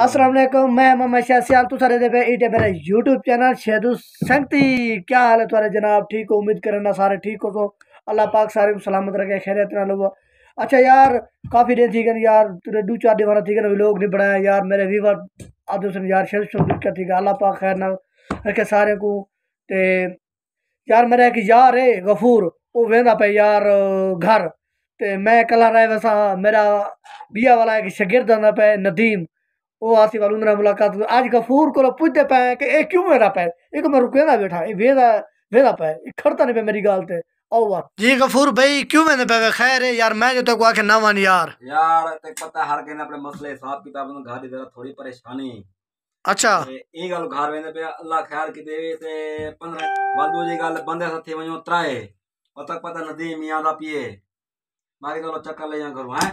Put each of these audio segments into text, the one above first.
असलम मैं सियाल ईटे YouTube channel क्या हाल है जनाब ठीक हो उम्मीद करना सारे ठीक हो तो अल्लाह पाक सारे को सलामत रखे खैर इतना लोग अच्छा यार काफ़ी देर थी गन यार तुरे दो चार दिन थी गन लोग नहीं बनाया यार मेरे व्यूवर आदि सुन यार शेद शो दिक्कत थी अल्लाह पाक खैर ना रखे सारे को ते यार मेरा एक यार है गफूर वो वेंदा पे यार घर ते मैं कला रहा वैसा मेरा बिया वाला एक शगिर्द पे नदीम ओ वालू मेरा मुलाकात हुई आज गफूर को पुछते पाए कि ए क्यों मेरा पैर एक तो मैं रुके ना बैठा वेदा वेदा पाए खड़ता नहीं पे मेरी गाल थे जी गफूर भाई क्यों मैंने पे खैर है यार मैं जो तक आके ना वन यार यार ते पता हर के ने अपने मसले हिसाब किताब में घर जरा थोड़ी परेशानी अच्छा ए गल घर में पे अल्लाह खैर की देवे ते 15 बादू जी गल बंदे साथे वयो त्राए और तक पता नदी मियां दा पिए मारी तो चक्कर ले जा करो हैं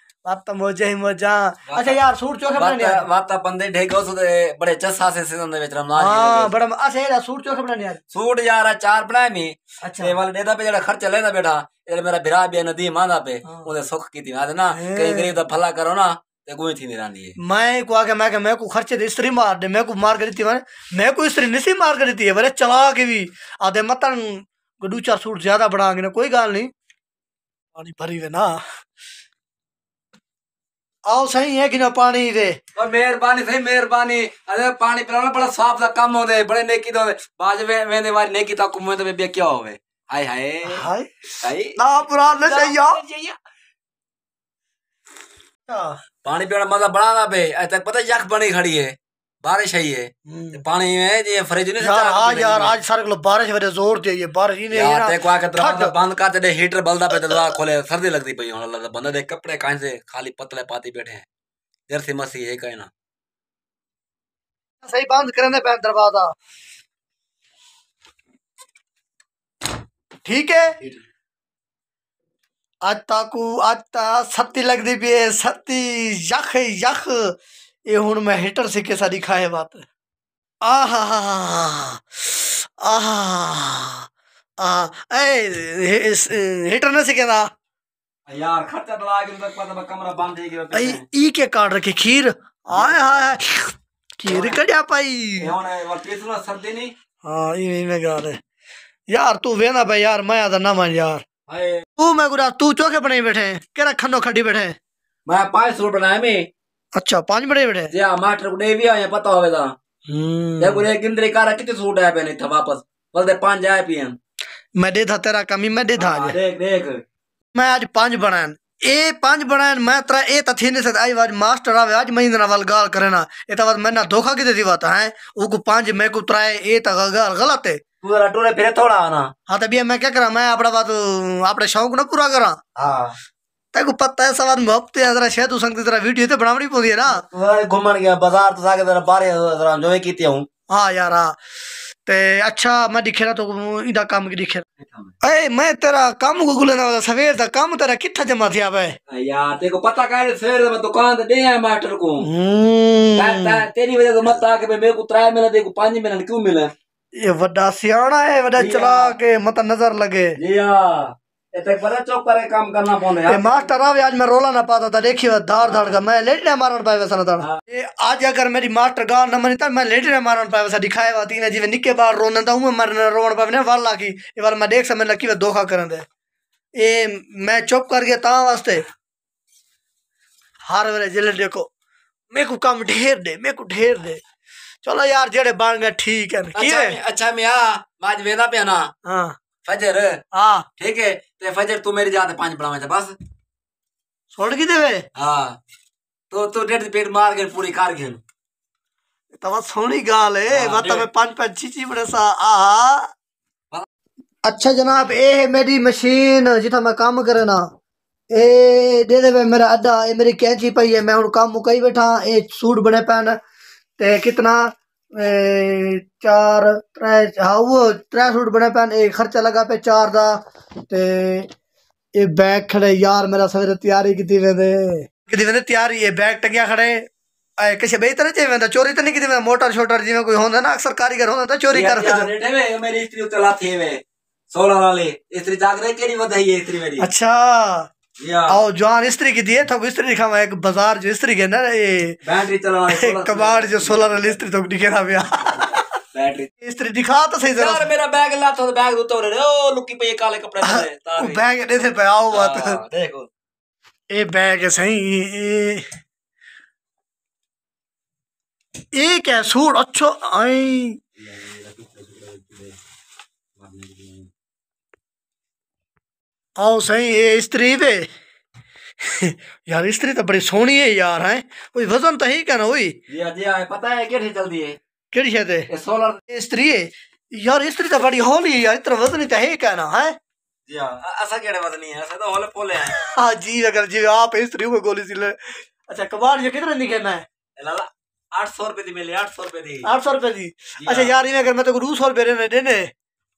बापा तो मोजे ही मोजा अच्छा यार सूट चोखे बनाने यार वाता बंदे ढेगो सो बड़े चस्सा से सिंदे बेच रमजान हां बड़ा अच्छा यार सूट चोखे बनाने यार सूट यार चार बनाए मी अच्छा ये वाला देदा पे जड़ा खर्चा लेना बेटा ये मेरा बिरा भी नदी मांदा पे हाँ। उन्हें सुख की थी आज ना कहीं गरीब दा भला करो ना ते कोई थी मेरा लिए मैं को आके मैं के मैं को खर्चे दे स्त्री मार दे मैं को मार कर देती मैं मैं को स्त्री नहीं मार कर देती है बड़े चला के भी आधे मतन गडूचा सूट ज्यादा बढ़ा ना कोई गाल नहीं पानी भरी वे ना आओ सही है कि ना पानी दे और मेहरबानी सही मेहरबानी अरे पानी पिलाना बड़ा साफ सा काम होते बड़े नेकी दो बाज में मैंने वारी नेकी ता कुमे तो बेबे क्या होवे हाय हाय हाय हाय ना पुरा ना चाहिए पानी पिलाना मजा बड़ा ना बे अरे तक पता यख बनी खड़ी है बारिश आई है हम्म। पानी में ये फ्रिज नहीं यार आज हाँ यार आज सारे को बारिश वरे जोर दी ये बारिश ही नहीं यार देखो आके दरवाजा बंद कर दे हीटर बलदा पे दरवाजा खोले सर्दी लगती पई और अल्लाह बंदा देख कपड़े कहां से खाली पतले पाती बैठे हैं देर से मसी है कहना सही बंद करने पे दरवाजा ठीक है आज ताकू आज ता सत्ती लगती पई है सत्ती यख यख ये हूँ मैं हिटर सिक्के दिखा है बात आटर ने सिक्के यार तक पता कमरा बंद गया भाई ई के काट रखे खीर हाय हाय खीर पाई वतीसरा सर्दी हाँ, नहीं हां ई यार तू वेना भाई यार मैं आदा ना मान यार तू मैं गुरा तू चोखे बनाई बैठे केरा खनो खड़ी बैठे मैं 500 बनाए में अच्छा पांच बड़े बड़े जी हां मास्टर को दे भी आए पता होवे दा हम्म देखो रे गिनदरी का कितने सूट आए पे नहीं था वापस बस दे पांच आए पीएम मैं दे था तेरा कमी मैं दे था हाँ, आज देख देख मैं आज पांच बनान ए पांच बनान मैं तेरा ए तथे ने से आई आज मास्टर आवे आज महिंद्रा वाल गाल करना ए तवर मैं ना धोखा के देती बात है वो को पांच मैं को तेरा ए त गाल गलत है तू रटोरे फिर थोड़ा आना हां तो भैया मैं क्या करा मैं अपना बात अपने शौक ना पूरा करा हां तेको पता है सवाद मुफ्त है जरा शायद उसंग तेरा वीडियो ते बनावनी पौदी है ना अरे घूमन गया बाजार तो जाके तेरा बारे जरा जो कीती हूं हां यार हाँ। ते अच्छा मैं दिखे ना तो इदा काम की दिखे ए मैं तेरा काम को गुले ना सवेर दा काम तेरा किथा जमा थिया बे यार तेको पता का रे सवेर मैं दुकान ते दे मास्टर को हम्म। तेरी वजह से मत आके मेरे को त्राय मिला देखो पांच मिला क्यों मिला ये वड्डा सियाणा है वड्डा चला के मत नजर लगे जी हां तो मास्टर आज मैं रोला ना पाता था देखिए पाए वैसा ना हाँ। आज अगर मेरी मास्टर गाल न मनी तो मारन पाए वैसा दिखाए निके बार था रोन पाए की ये बार मैं देख समझ वे धोखा दे ए मैं चुप कर गया ता वास्ते हर जिले देखो मेरे को ढेर दे मेरे को ढेर दे चलो यार जेड़े बन गए ठीक है अच्छा अच्छा मैं आज वेदा पे ना हां फजर हाँ ठीक है तो फजर तू मेरी जात पांच पड़ावे बस छोड़ की देवे हाँ तो तू तो डेढ़ पेट मार के पूरी कार खेल तब तो सोनी गाल है हाँ, बता तो मैं पांच पांच चीची बड़े सा आहा अच्छा जनाब ए है मेरी मशीन जिथा मैं काम करे ना ए दे देवे मेरा अड्डा ए मेरी कैंची पई है मैं हूं काम मुकाई बैठा ए सूट बने पहन ते कितना चार त्रै हाँ उ'ऐ त्रै सूट बने भैन एह् खर्चा लग्गा पे चार दा ते एह् बैग खड़े यार मेरा सवेरे त्यारी कीती वेंदे कीती वेंदे त्यारी एह् बैग टंगेआ खड़े किश बेही त नहीं वेंदा चोरी तो नहीं कि मोटर शोटर जिवें कोई होंदा ना अक्सर कारीगर होंदा तो चोरी कर मेरी सोलह वाली इस्त्री जाग रही अच्छा आओ जवान स्त्री की दिए तो स्त्री दिखा एक बाजार जो स्त्री के ना ये कबाड़ जो सोलर वाली स्त्री तो दिखे ना भैया स्त्री दिखा तो सही जरा मेरा बैग ला तो बैग उतो रे ओ लुकी पे काले कपड़े में बैग दे से पे आओ बात हाँ, देखो ए बैग सही ए एक है सूट अच्छो आई आओ सही ये स्त्री पे यार स्त्री तो बड़ी सोनी है यार है कोई वजन तो ही कहना हुई हाँ हाँ, पता है केड़ी है स्त्री है यार स्त्री तो बड़ी होली है यार इतना वजन तो है कहना है जी हां ऐसा केड़े वजन है ऐसा तो होले पोले हैं हाँ जी अगर जी आप स्त्री को अच्छा कबाड़ ये कितने की कहना लाला आठ सौ रुपए दी मिले आठ सौ रुपए दी आठ सौ रुपए दी अच्छा यार ये अगर मैं तो दो सौ रुपए देने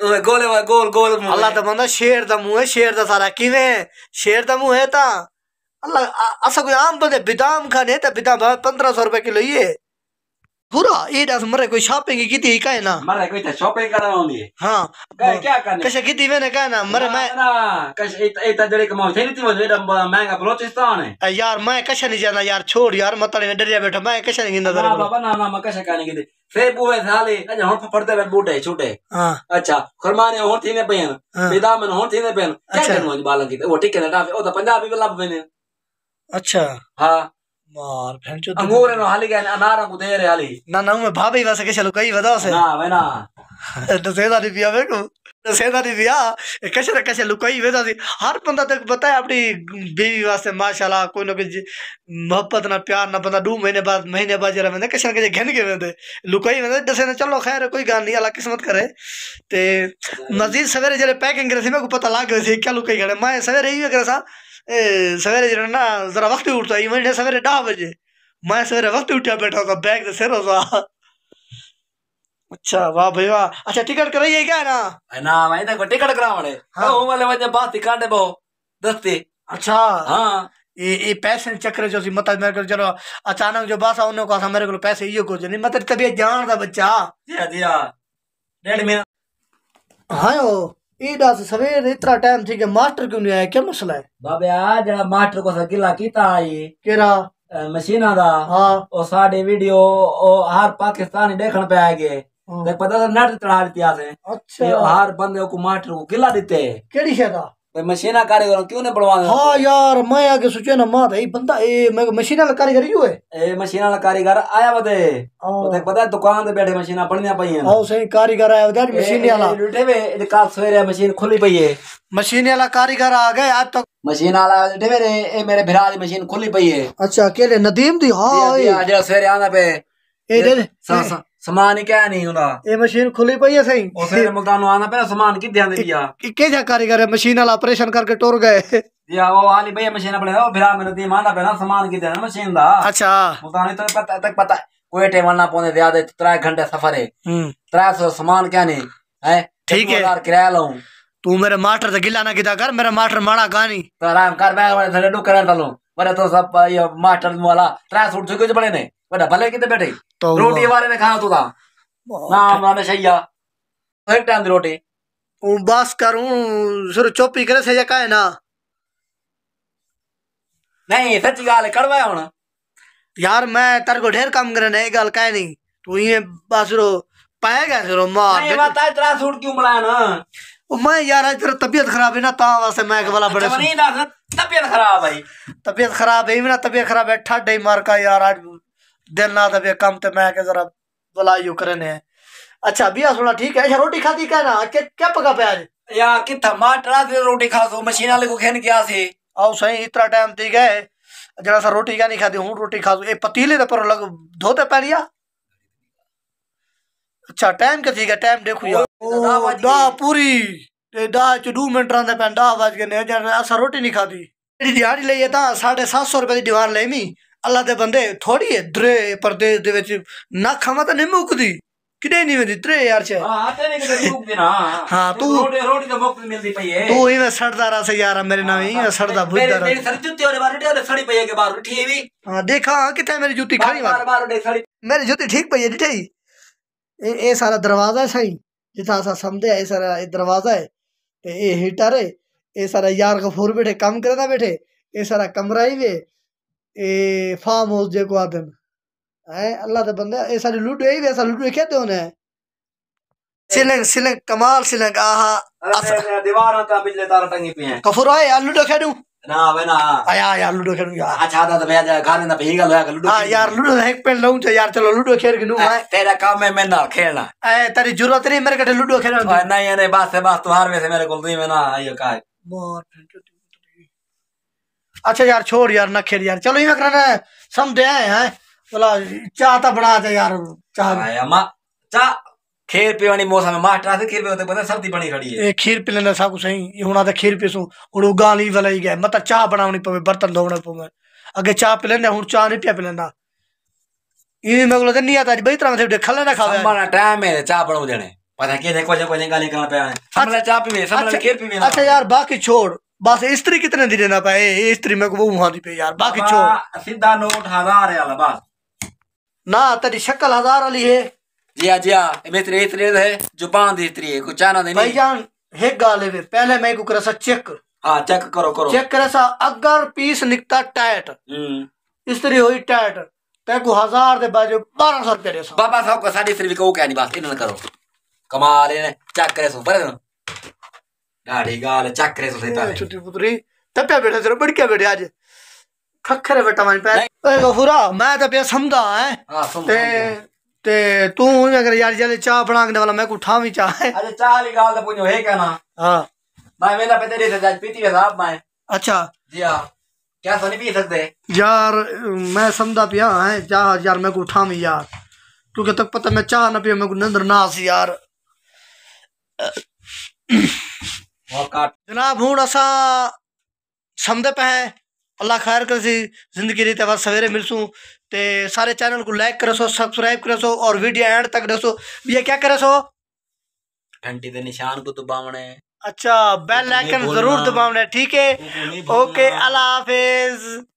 गोले गोल गोल अल्लाह दा बंदा शेर दा मुंह है शेर दा सारा किवें शेर दा मुंह है ता अल्लाह असा कोई आम बंदे बिदाम खाने ता बिदाम पंद्रह रुपए किलो ये पूरा ये दस मरे कोई शॉपिंग की थी का है ना मरे कोई तो शॉपिंग करा होंदी हां क्या करने कशे की थी मैंने कहा ना मरे मैं ना कशे ए ता जड़े कमाओ थे नहीं मुझे महंगा बलूचिस्तान है यार मैं कशे नहीं जाना यार छोड़ यार मतलब डरिया बैठा मैं कैसे नहीं गिंदा बाबा ना ना मैं कशे करने की ફેર બુવે થાલી અજ હોણ ફરતે બેટ બૂટે છૂટે હા અચ્છા ખરમાને હોણ થીને પેન પેદા મને હોણ થીને પેન કે કરનો બાલન કી ઓ ઠીક ને ડાફે ઓ તો પંજાબી વેલા પેને અચ્છા હા मार भैन चो अंगूर नो हाली गया अनार को दे रे हाली ना ना मैं भाभी वैसे के चलो कई बताओ से ना मैं ना तो सेदा नहीं पिया मेरे को हाँ। कैसे ना कैसे लुकाई हर बंदा तक तो पता है अपनी बीवी वास्ते माशाल्लाह कोई ना कोई मोहब्बत ना प्यार ना बंदा दो महीने बाद महीने बाद जरा मैंने कैसे ना कैसे घिन के लुकाई चलो खैर कोई गल नहीं अला किस्मत करे ते मजीद सवेरे जरे पैकिंग करे मेरे को पता लग गए थे क्या लुकाई खड़े मैं सवेरे ही करे सा सवेरे जरा ना जरा वक्त उठता ही सवेरे डह बजे मैं सवेरे वक्त उठा बैठा था बैग से सिर अच्छा वाह भाई वाह अच्छा टिकट कराइए क्या है ना ना मैं तो टिकट करा वाले हाँ हूं वाले वजह बात ही काटे बहु दस्ती अच्छा हां ये ये पैसे ने चक्कर जो सी मत मेरे को चलो अचानक जो बासा उन्होंने कहा मेरे को पैसे ये को नहीं मतलब तबीयत जान दा बच्चा जी दिया हाँ, हाँ। डेढ़ महीना हां ओ एडा से सवेर इतना टाइम थी के मास्टर क्यों नहीं आया क्या मसला है बाबे आ जड़ा मास्टर को सा गिला कीता आई केरा मशीना दा हां ओ साडे वीडियो ओ हर पाकिस्तानी देखन पे आ गए ते पता था नट चढ़ा देते आसे अच्छा हर बंदे को मास्टर को किला देते हैं केड़ी शय भाई मशीना कारीगर क्यों ने बनवा हां यार मैं आगे सोचे ना मां भाई बंदा ए मैं मशीना वाला कारीगर ही है ए मशीना वाला कारीगर आया बदे तो हाँ। पता दुकान पे बैठे मशीना बननिया पई हैं हां सही कारीगर आया बदे मशीन वाला लुटे वे काल सवेरे मशीन खुली पई है मशीन वाला कारीगर आ गए आज तक मशीन वाला बैठे मेरे ए मेरे भरा दी मशीन खुली पई है अच्छा केले नदीम दी हां सवेरे आना पे ए दे समान क्या नहीं होता ये मशीन खुली पई है सही उसे मुल्तान आना पे समान कि ध्यान दिया के जा कार्य कर मशीन वाला ऑपरेशन करके टूर गए या वो वाली भैया मशीन अपने वो बिना मेरे दी माना पे ना समान कि देना मशीन दा अच्छा मुल्तान तो पता तक पता कोई टाइम ना पोने ज्यादा तो त्रा घंटे सफर है हम 300 समान क्या नहीं है ठीक है यार किराया लूं तू मेरे मास्टर से गिल्ला ना किदा कर मेरा मास्टर माड़ा कहानी तो आराम कर मैं थोड़े डुकरन तलो बड़े तो सब ये मास्टर वाला 300 छुके बड़े ने बड़ा भले कितने बैठे रोटी वाले ने खाना तो था नाम नाम सैया एक टाइम दी रोटी बस करूं सिर चुप ही करे सैया का ना नहीं सच्ची गाल कड़वा होना यार मैं तेरे को ढेर काम करना है गाल कह नहीं तू ये बस रो पाएगा सिरो मार नहीं माता इतना सूट क्यों बनाया ना मैं यार आज फिर तबीयत खराब है ना ता वास्ते मैं वाला बड़े तबीयत खराब है तबीयत खराब है मेरा तबीयत खराब है ठंड है मार का यार आज दिल ना दबे कम तो मैं जरा बुला अच्छा, यूक्रेन है अच्छा भैया सुना ठीक है रोटी खाती क्या ना क्या पका पे आज यार कितना माटरा से रोटी खा सो मशीन वाले को खेन गया से आओ सही इतना टाइम ती गए जरा सा रोटी क्या नहीं खाती हूँ रोटी खा सो ये पतीले तो पर लग धोते पा लिया अच्छा टाइम क्या ठीक है टाइम देखो यार पूरी डा दू मिनट रहा पैन डा बज के असा रोटी नहीं खाती दिहाड़ी लई साढ़े सात सौ रुपए की दीवार लेमी अल्लाह के बंदे थोड़ी है द्रे पर हाँ, ना खावा हाँ, तो नहीं हाँ, मुकती दरवाजा सही जिता समझे दरवाजा है यार गफूर बैठे कम करे बैठे ये सारा कमरा ही वे ए फार्म हाउस जेको आहे अथनि ऐं अलाह ते बंदे हे सॼो लूडो ई असां लूडो खेॾंदो न सिलिंग सिलिंग कमाल सिलिंग आहा दीवार का बिजली तार टंगी पिए कफुर आए यार लूडो खेडू ना वे ना आया अच्छा, हाँ, यार लूडो खेडू यार अच्छा था तो मैं गाने ना भेगा लो लूडो हां यार लूडो एक पेन लऊं तो यार चलो लूडो खेल के नू मैं तेरा काम है मैं ना खेलना ए तेरी जरूरत नहीं मेरे कटे लूडो खेलना नहीं नहीं बात है बात तुम्हारे में से मेरे को नहीं मैं ना ये का है बहुत अच्छा यार छोड़ यार ना खेल यार चलो इमें करना समझे हैं बोला चाह तो बना दे यार चाह मां चाह खीर पीवानी मौसम में मास्टर आते खीर पीते पता सर्दी बनी खड़ी है ए खीर पी लेना सब कुछ सही होना तो खीर पीसू और गाली वाली गए मत चाह बनावनी पवे बर्तन धोने पवे आगे चाह पी लेना हूं चाह नहीं पी लेना इन मैं बोला नहीं आता भाई तरह से खले ना खावे हमारा टाइम है चाह बनाऊ देने पता के देखो जो कोई गाली करना पे हमने चाह पीवे सब अच्छा, खीर पीवे अच्छा यार बाकी छोड़ बस स्त्री कितने दी देना पाए ये स्त्री मेरे को वो वहां दी पे यार बाकी छो सीधा नोट हजार वाला बस ना तेरी शक्ल हजार वाली है जिया जिया मेरी इतने है जुबान दी स्त्री है कुछ आना नहीं भाई जान हे गाले है पहले मैं को करसा चेक हां चेक करो करो चेक करसा अगर पीस निकता टाइट स्त्री होई टाइट ते को हजार दे बाजू 1200 रुपया बाबा साहब का साडी स्त्री को कहनी बात इन्होंने करो कमाल है चेक करे सो बड़े दाढ़ी गाल चक्कर से तारे छोटी पुत्री तप्या बैठा तेरा बड़किया बैठे आज खखरे बेटा मन पे ओए गफूरा मैं तो पे है हां ते तू अगर यार जले चाय बना वाला मैं को ठावी चाय अरे चाय वाली गाल तो पुछो है कहना हां मैं मेरा पता नहीं था पीती है साहब मैं अच्छा जी हां क्या सोनी पी सकते यार मैं समझा पिया है चाह यार मैं को उठामी यार क्योंकि तक पता मैं चाह ना पिया मैं को नंदर नास यार जनाब हूँ असा समझ पे हैं अल्लाह खैर कर सी जिंदगी रही बस सवेरे मिलसूँ तो सारे चैनल को लाइक करो सो सब्सक्राइब करो सो और वीडियो एंड तक दसो भैया क्या करे सो घंटी के निशान को दबावने अच्छा बेल आइकन जरूर दबावने ठीक है ओके अल्लाह हाफिज